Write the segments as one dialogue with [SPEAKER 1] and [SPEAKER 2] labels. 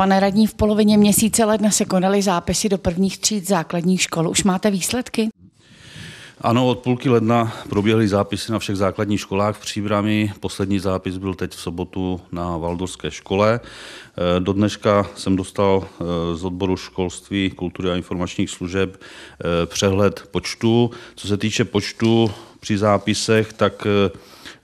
[SPEAKER 1] Pane radní, v polovině měsíce ledna se konaly zápisy do prvních tříd základních škol. Už máte výsledky?
[SPEAKER 2] Ano, od půlky ledna proběhly zápisy na všech základních školách v Příbrami. Poslední zápis byl teď v sobotu na Valdorské škole. E, do dneška jsem dostal e, z odboru školství, kultury a informačních služeb e, přehled počtu. Co se týče počtu při zápisech, tak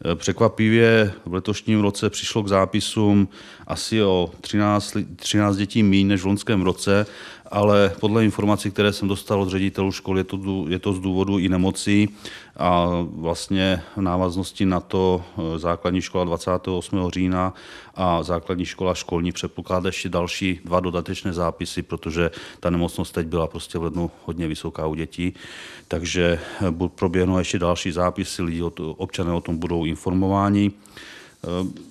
[SPEAKER 2] Eh, překvapivě v letošním roce přišlo k zápisům asi o 13, 13 dětí méně než v loňském roce, ale podle informací, které jsem dostal od ředitelů školy, je to, je to z důvodu i nemocí. A vlastně v návaznosti na to eh, základní škola 28. října a základní škola školní předpokládá ještě další dva dodatečné zápisy, protože ta nemocnost teď byla prostě v lednu hodně vysoká u dětí. Takže eh, proběhnou ještě další zápisy, lidi, občané o tom budou informováni. Eh,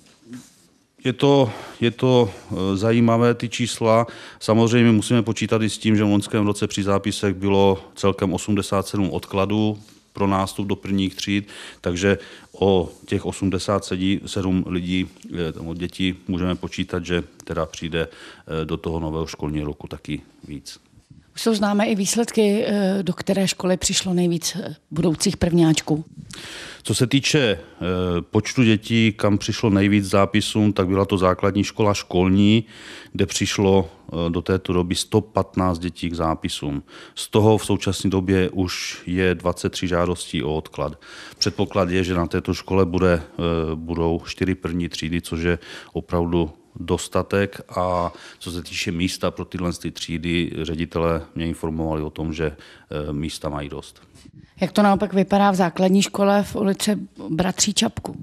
[SPEAKER 2] je to, je to zajímavé, ty čísla. Samozřejmě musíme počítat i s tím, že v loňském roce při zápisech bylo celkem 87 odkladů, pro nástup do prvních tříd, takže o těch 87 lidí, eh, dětí, můžeme počítat, že teda přijde eh, do toho nového školního roku taky víc.
[SPEAKER 1] Už jsou známé i výsledky, eh, do které školy přišlo nejvíc eh, budoucích prvňáčků.
[SPEAKER 2] Co se týče eh, počtu dětí, kam přišlo nejvíc zápisů, tak byla to základní škola školní, kde přišlo do této doby 115 dětí k zápisům. Z toho v současné době už je 23 žádostí o odklad. Předpoklad je, že na této škole bude, budou čtyři první třídy, což je opravdu dostatek a co se týče místa pro tyhle ty třídy, ředitele mě informovali o tom, že eh, místa mají dost.
[SPEAKER 1] Jak to naopak vypadá v základní škole v ulici Bratří Čapku?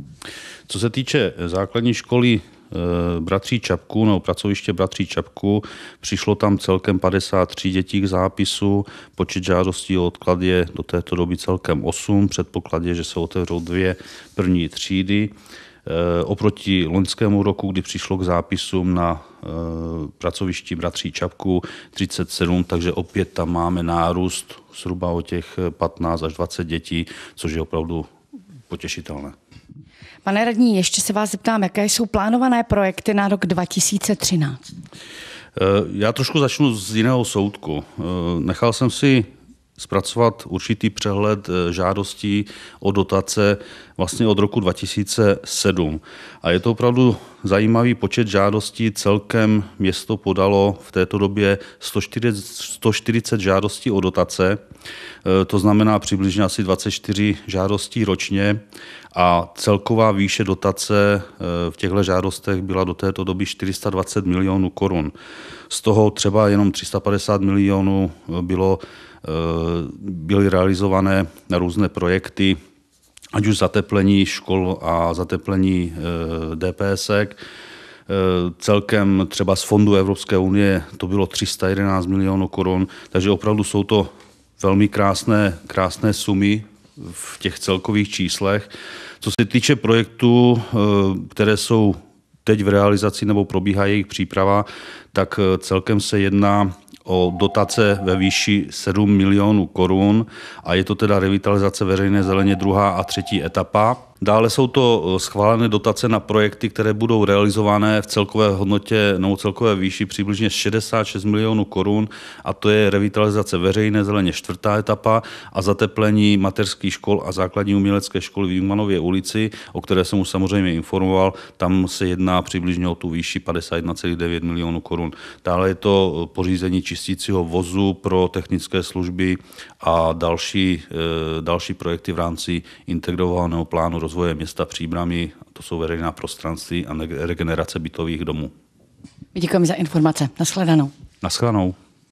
[SPEAKER 2] Co se týče eh, základní školy eh, Bratří Čapku nebo pracoviště Bratří Čapku. Přišlo tam celkem 53 dětí k zápisu. Počet žádostí o odklad je do této doby celkem 8. Předpoklad je, že se otevřou dvě první třídy. Eh, oproti loňskému roku, kdy přišlo k zápisům na eh, pracovišti Bratří Čapku 37, takže opět tam máme nárůst zhruba o těch 15 až 20 dětí, což je opravdu potěšitelné.
[SPEAKER 1] Pane radní, ještě se vás zeptám, jaké jsou plánované projekty na rok 2013? Eh,
[SPEAKER 2] já trošku začnu z jiného soudku. Nechal jsem si zpracovat určitý přehled eh, žádostí o dotace vlastně od roku 2007. A je to opravdu zajímavý počet žádostí. Celkem město podalo v této době 140, 140 žádostí o dotace, e, to znamená přibližně asi 24 žádostí ročně a celková výše dotace e, v těchto žádostech byla do této doby 420 milionů korun. Z toho třeba jenom 350 milionů e, bylo, byly realizované na různé projekty, ať už zateplení škol a zateplení e, DPSek. E, celkem třeba z fondu Evropské unie to bylo 311 milionů korun, takže opravdu jsou to velmi krásné, krásné sumy v těch celkových číslech. Co se týče projektů, e, které jsou teď v realizaci nebo probíhá jejich příprava, tak celkem se jedná o dotace ve výši 7 milionů korun a je to teda revitalizace veřejné zeleně druhá a třetí etapa. Dále jsou to eh, schválené dotace na projekty, které budou realizované v celkové hodnotě nebo celkové výši přibližně 66 milionů korun a to je revitalizace veřejné zeleně čtvrtá etapa a zateplení mateřských škol a základní umělecké školy v Jungmanově ulici, o které jsem už samozřejmě informoval, tam se jedná přibližně o tu výši 51,9 milionů korun. Dále je to eh, pořízení čistícího vozu pro technické služby a další, eh, další projekty v rámci integrovaného plánu rozvoje rozvoje města Příbramy, to jsou veřejná prostranství a regenerace bytových domů.
[SPEAKER 1] Děkuji za informace. Naschledanou.
[SPEAKER 2] Naschledanou.